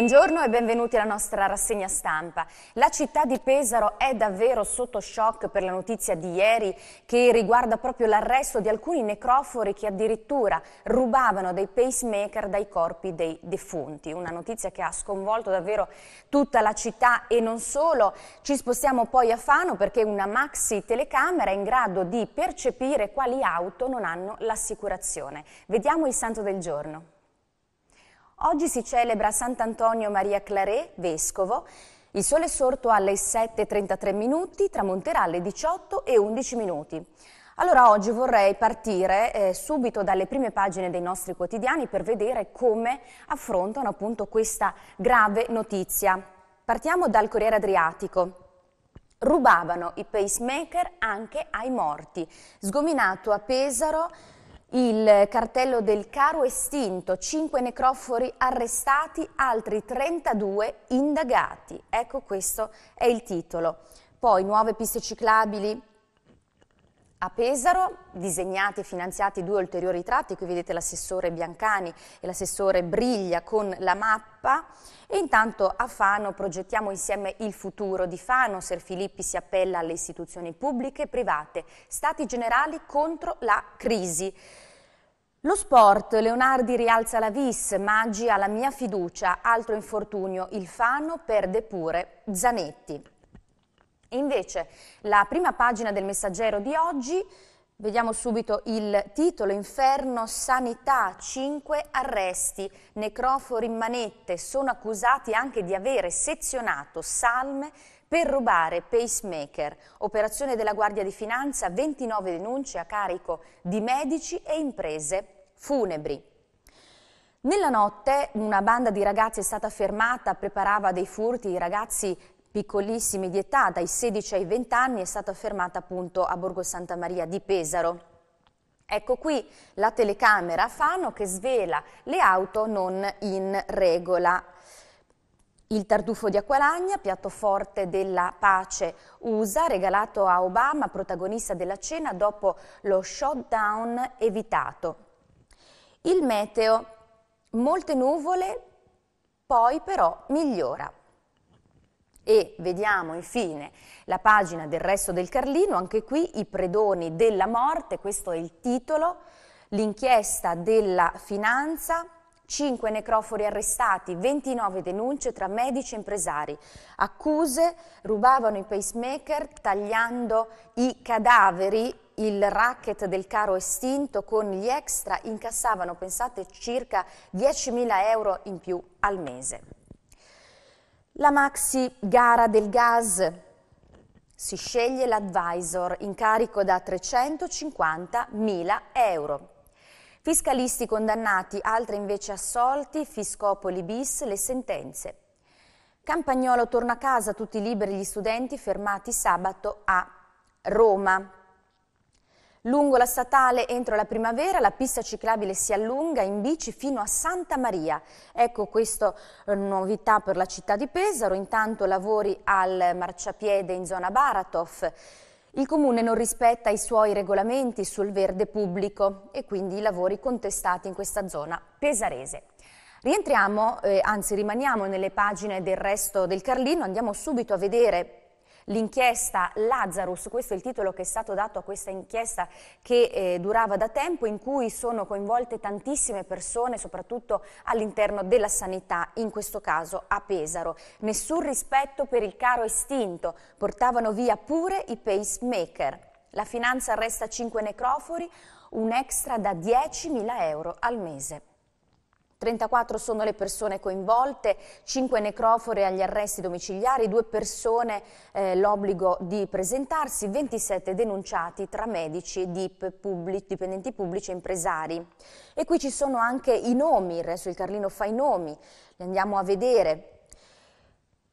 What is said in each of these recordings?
Buongiorno e benvenuti alla nostra rassegna stampa. La città di Pesaro è davvero sotto shock per la notizia di ieri che riguarda proprio l'arresto di alcuni necrofori che addirittura rubavano dei pacemaker dai corpi dei defunti. Una notizia che ha sconvolto davvero tutta la città e non solo. Ci spostiamo poi a Fano perché una maxi telecamera è in grado di percepire quali auto non hanno l'assicurazione. Vediamo il santo del giorno. Oggi si celebra Sant'Antonio Maria Claré, vescovo. Il sole è sorto alle 7.33 minuti, tramonterà alle 18 e 11 minuti. Allora oggi vorrei partire eh, subito dalle prime pagine dei nostri quotidiani per vedere come affrontano appunto questa grave notizia. Partiamo dal Corriere Adriatico. Rubavano i pacemaker anche ai morti. Sgominato a Pesaro il cartello del caro estinto, 5 necrofori arrestati, altri 32 indagati. Ecco questo è il titolo. Poi nuove piste ciclabili, a Pesaro, disegnati e finanziati due ulteriori tratti, qui vedete l'assessore Biancani e l'assessore Briglia con la mappa e intanto a Fano progettiamo insieme il futuro di Fano, Ser Filippi si appella alle istituzioni pubbliche e private, stati generali contro la crisi. Lo sport, Leonardi rialza la vis, Maggi ha la mia fiducia, altro infortunio, il Fano perde pure Zanetti. E invece la prima pagina del messaggero di oggi, vediamo subito il titolo, Inferno, Sanità, 5 arresti, necrofori in manette, sono accusati anche di avere sezionato salme per rubare pacemaker, operazione della Guardia di Finanza, 29 denunce a carico di medici e imprese funebri. Nella notte una banda di ragazzi è stata fermata, preparava dei furti, i ragazzi piccolissimi di età, dai 16 ai 20 anni, è stata fermata appunto a Borgo Santa Maria di Pesaro. Ecco qui la telecamera Fano che svela le auto non in regola. Il tartufo di Acqualagna, forte della pace USA, regalato a Obama, protagonista della cena dopo lo shutdown evitato. Il meteo, molte nuvole, poi però migliora. E vediamo infine la pagina del resto del Carlino, anche qui i predoni della morte, questo è il titolo, l'inchiesta della finanza, 5 necrofori arrestati, 29 denunce tra medici e impresari, accuse, rubavano i pacemaker tagliando i cadaveri, il racket del caro estinto con gli extra incassavano, pensate, circa 10.000 euro in più al mese. La maxi gara del gas. Si sceglie l'advisor in carico da 350.000 euro. Fiscalisti condannati, altri invece assolti, Fiscopoli bis, le sentenze. Campagnolo torna a casa, tutti liberi gli studenti fermati sabato a Roma. Lungo la statale entro la primavera la pista ciclabile si allunga in bici fino a Santa Maria. Ecco questa eh, novità per la città di Pesaro, intanto lavori al marciapiede in zona Baratov. Il comune non rispetta i suoi regolamenti sul verde pubblico e quindi i lavori contestati in questa zona pesarese. Rientriamo, eh, anzi rimaniamo nelle pagine del resto del Carlino, andiamo subito a vedere l'inchiesta Lazarus, questo è il titolo che è stato dato a questa inchiesta che eh, durava da tempo, in cui sono coinvolte tantissime persone, soprattutto all'interno della sanità, in questo caso a Pesaro. Nessun rispetto per il caro estinto, portavano via pure i pacemaker. La finanza resta 5 necrofori, un extra da 10.000 euro al mese. 34 sono le persone coinvolte, 5 necrofore agli arresti domiciliari, 2 persone eh, l'obbligo di presentarsi, 27 denunciati tra medici, dip, pubblic, dipendenti pubblici e impresari. E qui ci sono anche i nomi, il resto il Carlino fa i nomi, li andiamo a vedere.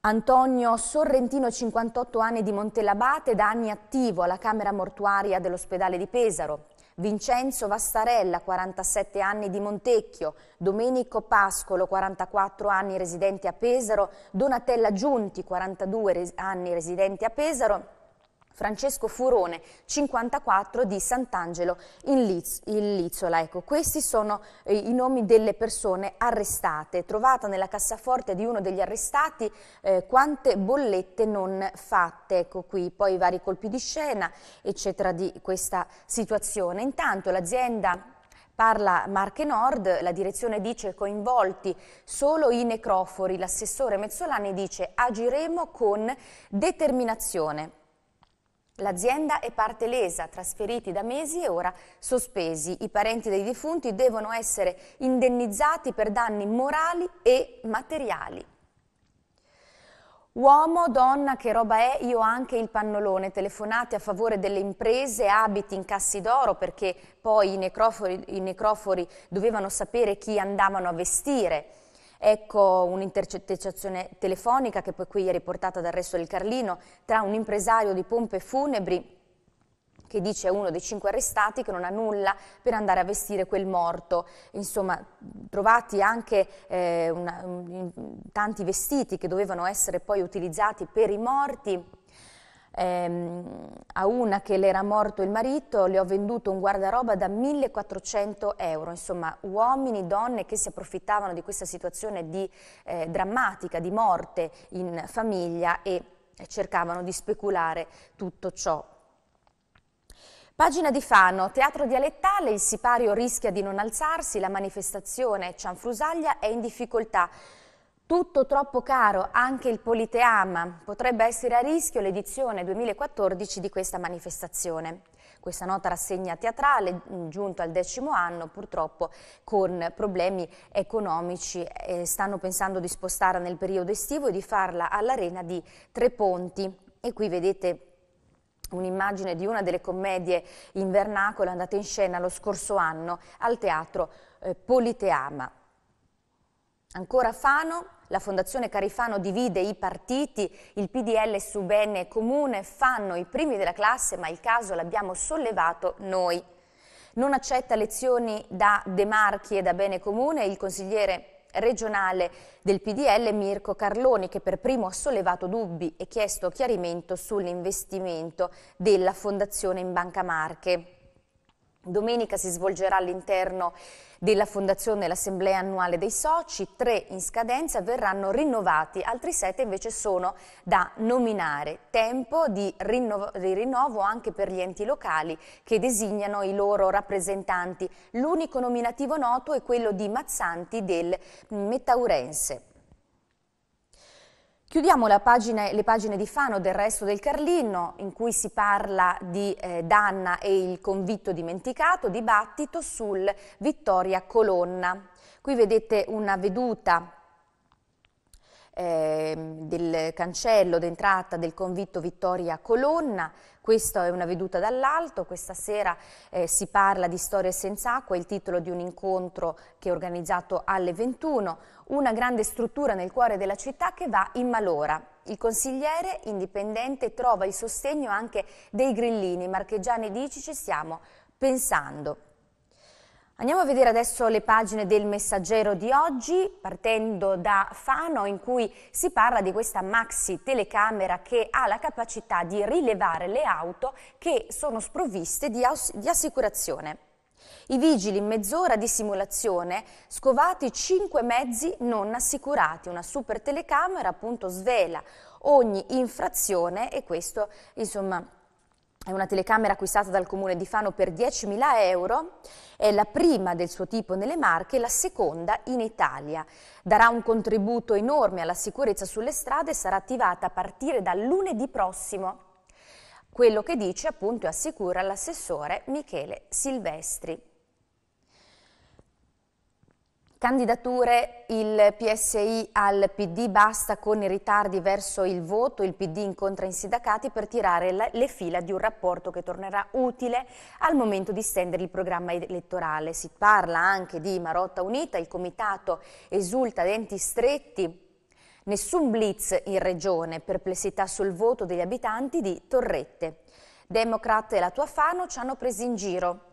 Antonio Sorrentino, 58 anni di Montelabate, da anni attivo alla Camera Mortuaria dell'ospedale di Pesaro. Vincenzo Vastarella, 47 anni di Montecchio, Domenico Pascolo, 44 anni residente a Pesaro, Donatella Giunti, 42 anni residente a Pesaro, Francesco Furone 54 di Sant'Angelo in, Liz in Lizzola. Ecco, questi sono eh, i nomi delle persone arrestate. Trovata nella cassaforte di uno degli arrestati eh, quante bollette non fatte. Ecco qui poi i vari colpi di scena, eccetera, di questa situazione. Intanto l'azienda Parla Marche Nord, la direzione dice coinvolti solo i necrofori, l'assessore Mezzolani dice agiremo con determinazione. L'azienda è parte lesa, trasferiti da mesi e ora sospesi. I parenti dei defunti devono essere indennizzati per danni morali e materiali. Uomo, donna, che roba è? Io anche il pannolone. Telefonate a favore delle imprese, abiti in cassi d'oro perché poi i necrofori, i necrofori dovevano sapere chi andavano a vestire. Ecco un'intercettazione telefonica che poi qui è riportata dal resto del Carlino tra un impresario di pompe funebri che dice a uno dei cinque arrestati che non ha nulla per andare a vestire quel morto. Insomma, trovati anche eh, una, tanti vestiti che dovevano essere poi utilizzati per i morti ehm, a una che le era morto il marito le ho venduto un guardaroba da 1400 euro, insomma uomini, donne che si approfittavano di questa situazione di, eh, drammatica, di morte in famiglia e cercavano di speculare tutto ciò. Pagina di Fano, teatro dialettale, il sipario rischia di non alzarsi, la manifestazione Cianfrusaglia è in difficoltà. Tutto troppo caro, anche il Politeama. Potrebbe essere a rischio l'edizione 2014 di questa manifestazione. Questa nota rassegna teatrale, mm, giunto al decimo anno, purtroppo con problemi economici, eh, stanno pensando di spostarla nel periodo estivo e di farla all'arena di Tre Ponti. E qui vedete un'immagine di una delle commedie in vernacolo andate in scena lo scorso anno al teatro eh, Politeama. Ancora Fano, la Fondazione Carifano divide i partiti, il PDL su Benne Comune fanno i primi della classe, ma il caso l'abbiamo sollevato noi. Non accetta lezioni da De Marchi e da Bene Comune il consigliere regionale del PDL Mirko Carloni che per primo ha sollevato dubbi e chiesto chiarimento sull'investimento della Fondazione in Banca Marche. Domenica si svolgerà all'interno della Fondazione l'Assemblea annuale dei soci, tre in scadenza verranno rinnovati, altri sette invece sono da nominare. Tempo di rinnovo, di rinnovo anche per gli enti locali che designano i loro rappresentanti. L'unico nominativo noto è quello di Mazzanti del Metaurense. Chiudiamo pagina, le pagine di Fano del resto del Carlino, in cui si parla di eh, Danna e il convitto dimenticato, dibattito sul Vittoria Colonna. Qui vedete una veduta eh, del cancello d'entrata del convitto Vittoria Colonna. Questa è una veduta dall'alto, questa sera eh, si parla di Storie senza acqua, il titolo di un incontro che è organizzato alle 21, una grande struttura nel cuore della città che va in malora. Il consigliere indipendente trova il sostegno anche dei grillini, marchegiani dici ci stiamo pensando. Andiamo a vedere adesso le pagine del messaggero di oggi, partendo da Fano, in cui si parla di questa maxi telecamera che ha la capacità di rilevare le auto che sono sprovviste di, di assicurazione. I vigili in mezz'ora di simulazione scovati cinque mezzi non assicurati. Una super telecamera appunto svela ogni infrazione e questo insomma è una telecamera acquistata dal comune di Fano per 10.000 euro, è la prima del suo tipo nelle Marche, e la seconda in Italia. Darà un contributo enorme alla sicurezza sulle strade e sarà attivata a partire da lunedì prossimo. Quello che dice appunto e assicura l'assessore Michele Silvestri. Candidature, il PSI al PD basta con i ritardi verso il voto, il PD incontra i sindacati per tirare le fila di un rapporto che tornerà utile al momento di stendere il programma elettorale. Si parla anche di Marotta Unita, il comitato esulta denti stretti, nessun blitz in regione, perplessità sul voto degli abitanti di Torrette. Democrat e la tua Fano ci hanno presi in giro,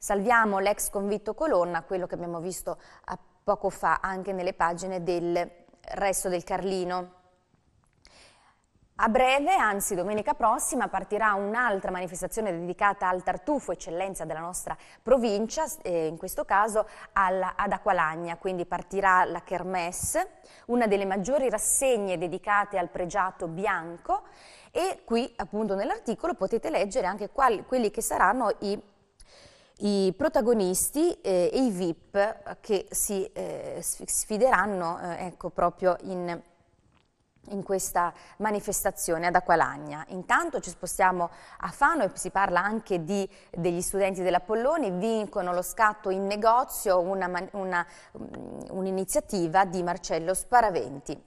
Salviamo l'ex convitto Colonna, quello che abbiamo visto poco fa anche nelle pagine del resto del Carlino. A breve, anzi domenica prossima, partirà un'altra manifestazione dedicata al tartufo, eccellenza della nostra provincia, eh, in questo caso alla, ad Aqualagna, quindi partirà la Kermesse, una delle maggiori rassegne dedicate al pregiato bianco e qui appunto nell'articolo potete leggere anche quali, quelli che saranno i i protagonisti eh, e i VIP che si eh, sfideranno eh, ecco, proprio in, in questa manifestazione ad Aqualagna. Intanto ci spostiamo a Fano e si parla anche di, degli studenti dell'Apolloni, vincono lo scatto in negozio, mm, un'iniziativa un di Marcello Sparaventi.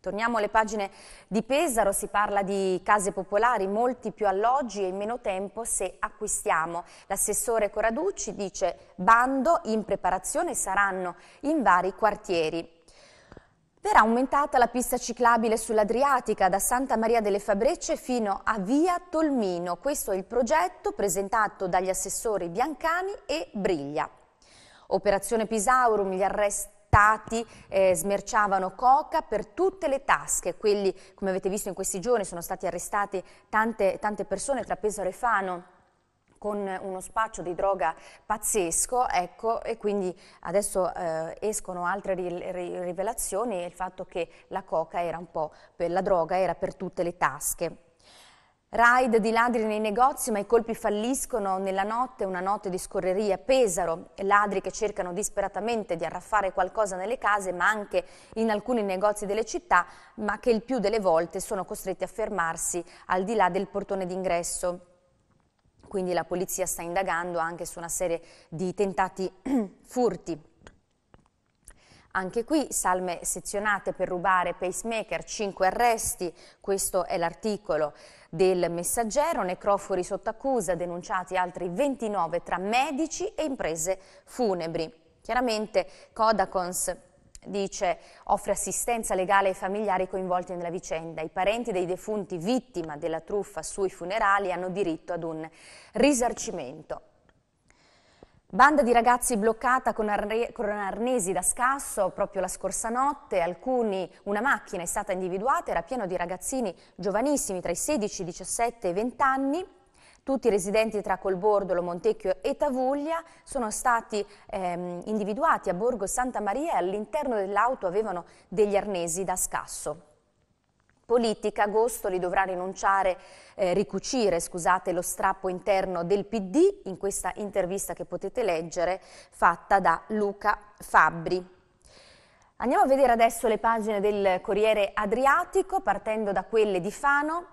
Torniamo alle pagine di Pesaro, si parla di case popolari, molti più alloggi e in meno tempo se acquistiamo. L'assessore Coraducci dice bando in preparazione saranno in vari quartieri. Verrà aumentata la pista ciclabile sull'Adriatica da Santa Maria delle Fabrecce fino a Via Tolmino. Questo è il progetto presentato dagli assessori Biancani e Briglia. Operazione Pisaurum, gli arresti scattati eh, smerciavano coca per tutte le tasche. Quelli, come avete visto in questi giorni, sono stati arrestati tante, tante persone tra Pesaro e Fano con uno spaccio di droga pazzesco, ecco, e quindi adesso eh, escono altre ri ri rivelazioni e il fatto che la coca era un po', la droga era per tutte le tasche. Raid di ladri nei negozi, ma i colpi falliscono nella notte, una notte di scorreria. Pesaro, ladri che cercano disperatamente di arraffare qualcosa nelle case, ma anche in alcuni negozi delle città, ma che il più delle volte sono costretti a fermarsi al di là del portone d'ingresso. Quindi la polizia sta indagando anche su una serie di tentati furti anche qui salme sezionate per rubare pacemaker, 5 arresti, questo è l'articolo del messaggero, necrofori sotto accusa, denunciati altri 29 tra medici e imprese funebri. Chiaramente Codacons dice offre assistenza legale ai familiari coinvolti nella vicenda. I parenti dei defunti vittima della truffa sui funerali hanno diritto ad un risarcimento. Banda di ragazzi bloccata con, arne con, arnesi da scasso proprio la scorsa notte, alcuni, una macchina è stata individuata, era pieno di ragazzini giovanissimi tra i 16, 17 e 20 anni, tutti residenti tra Colbordolo, Montecchio e Tavuglia sono stati ehm, individuati a Borgo Santa Maria e all'interno dell'auto avevano degli arnesi da scasso politica, Gostoli dovrà rinunciare, eh, ricucire scusate, lo strappo interno del PD in questa intervista che potete leggere fatta da Luca Fabbri. Andiamo a vedere adesso le pagine del Corriere Adriatico partendo da quelle di Fano.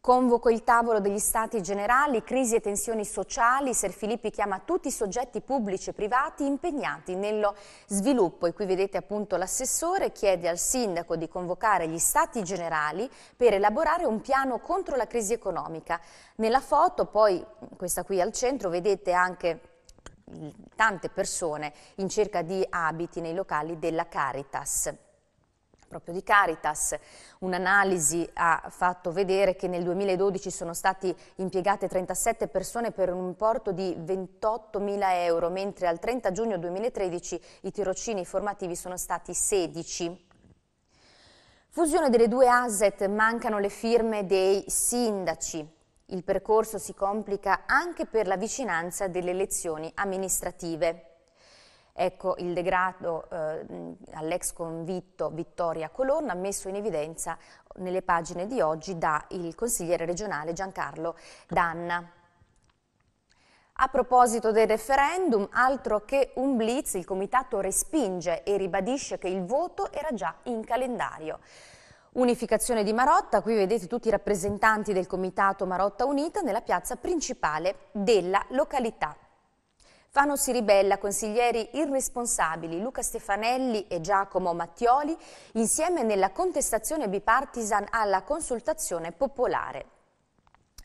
Convoco il tavolo degli stati generali, crisi e tensioni sociali. Ser Filippi chiama tutti i soggetti pubblici e privati impegnati nello sviluppo. E qui vedete appunto l'assessore chiede al sindaco di convocare gli stati generali per elaborare un piano contro la crisi economica. Nella foto, poi questa qui al centro, vedete anche tante persone in cerca di abiti nei locali della Caritas proprio di Caritas. Un'analisi ha fatto vedere che nel 2012 sono state impiegate 37 persone per un importo di 28.000 euro, mentre al 30 giugno 2013 i tirocini formativi sono stati 16. Fusione delle due asset, mancano le firme dei sindaci. Il percorso si complica anche per la vicinanza delle elezioni amministrative. Ecco il degrado eh, all'ex convitto Vittoria Colonna messo in evidenza nelle pagine di oggi dal consigliere regionale Giancarlo Danna. A proposito del referendum, altro che un blitz, il comitato respinge e ribadisce che il voto era già in calendario. Unificazione di Marotta, qui vedete tutti i rappresentanti del comitato Marotta Unita nella piazza principale della località. Fano si ribella, consiglieri irresponsabili Luca Stefanelli e Giacomo Mattioli, insieme nella contestazione bipartisan alla consultazione popolare.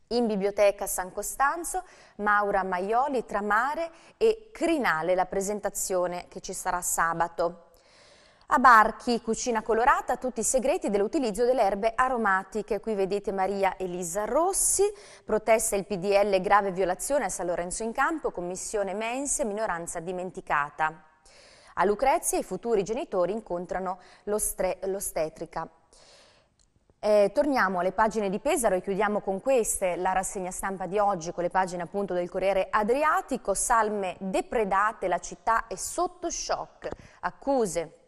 In biblioteca San Costanzo, Maura Maioli Tramare e Crinale, la presentazione che ci sarà sabato. A Barchi, cucina colorata, tutti i segreti dell'utilizzo delle erbe aromatiche. Qui vedete Maria Elisa Rossi, protesta il PDL grave violazione a San Lorenzo in Campo, commissione mense, minoranza dimenticata. A Lucrezia i futuri genitori incontrano l'ostetrica. Eh, torniamo alle pagine di Pesaro e chiudiamo con queste la rassegna stampa di oggi con le pagine appunto del Corriere Adriatico, salme depredate, la città è sotto shock, accuse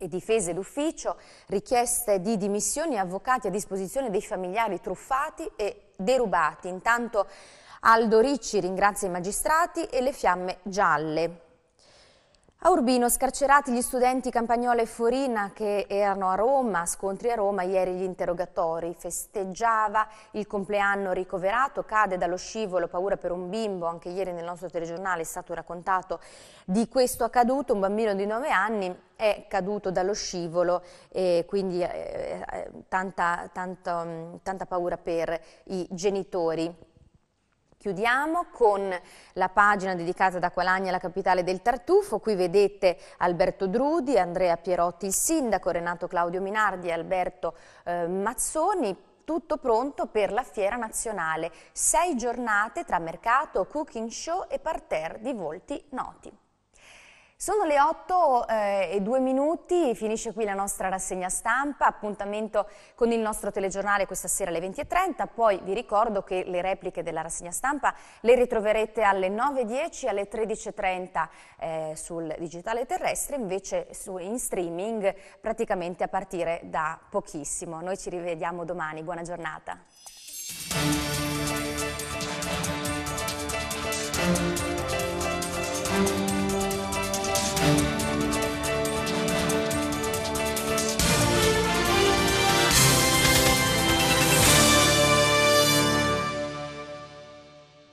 e difese d'ufficio, richieste di dimissioni avvocati a disposizione dei familiari truffati e derubati. Intanto Aldo Ricci ringrazia i magistrati e le fiamme gialle. A Urbino scarcerati gli studenti Campagnola e Forina che erano a Roma, scontri a Roma, ieri gli interrogatori. Festeggiava il compleanno ricoverato, cade dallo scivolo, paura per un bimbo, anche ieri nel nostro telegiornale è stato raccontato di questo accaduto, un bambino di 9 anni è caduto dallo scivolo e quindi eh, eh tanta, tanta, mm, tanta paura per i genitori. Chiudiamo con la pagina dedicata ad Aqualagna, la capitale del Tartufo. Qui vedete Alberto Drudi, Andrea Pierotti il sindaco, Renato Claudio Minardi e Alberto eh, Mazzoni tutto pronto per la fiera nazionale. Sei giornate tra mercato, cooking show e parterre di volti noti. Sono le 8 eh, e 2 minuti, finisce qui la nostra rassegna stampa, appuntamento con il nostro telegiornale questa sera alle 20.30, poi vi ricordo che le repliche della rassegna stampa le ritroverete alle 9.10 alle 13.30 eh, sul digitale terrestre, invece su, in streaming praticamente a partire da pochissimo. Noi ci rivediamo domani, buona giornata.